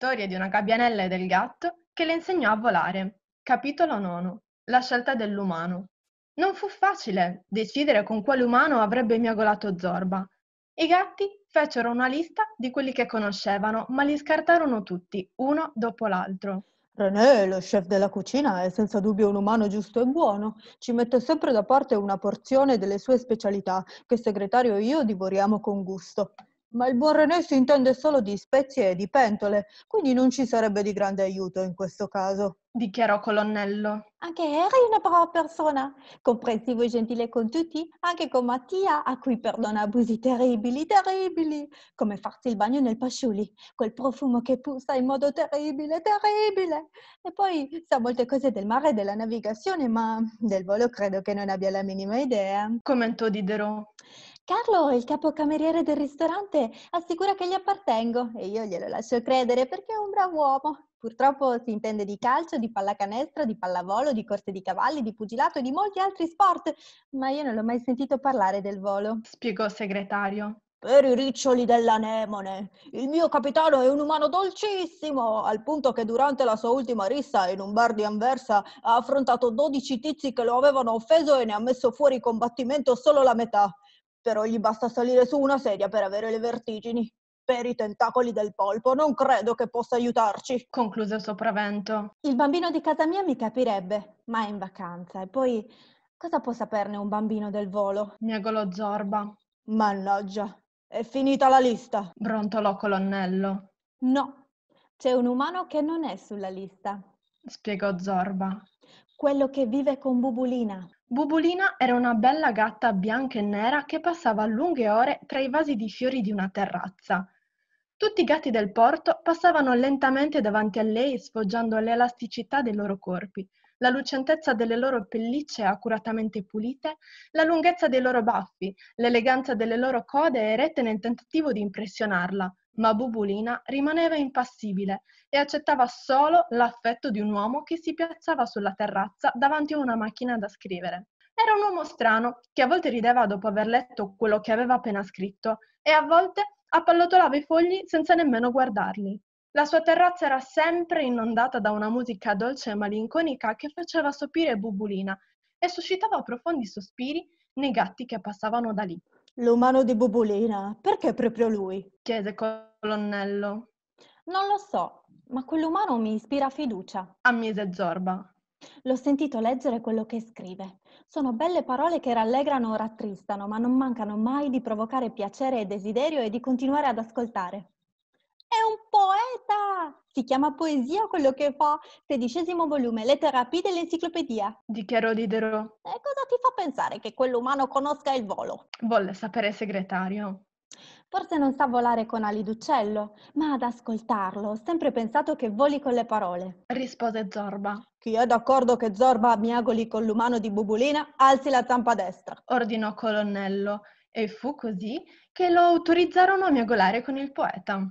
Storia di una gabbianella e del gatto che le insegnò a volare. Capitolo 9. La scelta dell'umano. Non fu facile decidere con quale umano avrebbe miagolato Zorba. I gatti fecero una lista di quelli che conoscevano, ma li scartarono tutti, uno dopo l'altro. René, lo chef della cucina, è senza dubbio un umano giusto e buono. Ci mette sempre da parte una porzione delle sue specialità, che segretario e io divoriamo con gusto. Ma il buon René si intende solo di spezie e di pentole, quindi non ci sarebbe di grande aiuto in questo caso, dichiarò Colonnello. Anche Harry è una brava persona, comprensivo e gentile con tutti, anche con Mattia, a cui perdona abusi terribili, terribili, come farsi il bagno nel pasciuli, quel profumo che puzza in modo terribile, terribile. E poi sa molte cose del mare e della navigazione, ma del volo credo che non abbia la minima idea. Commentò Diderot. Carlo, il capocameriere del ristorante, assicura che gli appartengo e io glielo lascio credere perché è un bravo uomo. Purtroppo si intende di calcio, di pallacanestro, di pallavolo, di corte di cavalli, di pugilato e di molti altri sport, ma io non l'ho mai sentito parlare del volo. Spiegò il segretario. Per i riccioli dell'anemone. Il mio capitano è un umano dolcissimo, al punto che durante la sua ultima rissa in un bar di Anversa ha affrontato 12 tizi che lo avevano offeso e ne ha messo fuori combattimento solo la metà. Però gli basta salire su una sedia per avere le vertigini per i tentacoli del polpo, non credo che possa aiutarci. Concluse il sopravvento. Il bambino di casa mia mi capirebbe, ma è in vacanza e poi cosa può saperne un bambino del volo? Miagolò Zorba. Mannaggia, è finita la lista. Brontolò Colonnello. No, c'è un umano che non è sulla lista. Spiegò Zorba. Quello che vive con Bubulina. Bubulina era una bella gatta bianca e nera che passava lunghe ore tra i vasi di fiori di una terrazza. Tutti i gatti del porto passavano lentamente davanti a lei sfoggiando l'elasticità dei loro corpi, la lucentezza delle loro pellicce accuratamente pulite, la lunghezza dei loro baffi, l'eleganza delle loro code erette nel tentativo di impressionarla, ma Bubulina rimaneva impassibile e accettava solo l'affetto di un uomo che si piazzava sulla terrazza davanti a una macchina da scrivere. Era un uomo strano, che a volte rideva dopo aver letto quello che aveva appena scritto e a volte appallottolava i fogli senza nemmeno guardarli. La sua terrazza era sempre inondata da una musica dolce e malinconica che faceva sopire Bubulina e suscitava profondi sospiri nei gatti che passavano da lì. L'umano di Bubulina, perché proprio lui? chiese Colonnello. Non lo so, ma quell'umano mi ispira fiducia, ammise Zorba. L'ho sentito leggere quello che scrive. Sono belle parole che rallegrano o rattristano, ma non mancano mai di provocare piacere e desiderio e di continuare ad ascoltare. È un poeta! Si chiama poesia quello che fa. Sedicesimo volume, le terapie dell'enciclopedia. Dichiarò Diderot. E cosa ti fa pensare che quell'umano conosca il volo? Volle sapere segretario. Forse non sa volare con ali d'uccello, ma ad ascoltarlo ho sempre pensato che voli con le parole. Rispose Zorba. Chi è d'accordo che Zorba miagoli con l'umano di Bubulina, alzi la zampa destra. Ordinò Colonnello, e fu così che lo autorizzarono a miagolare con il poeta.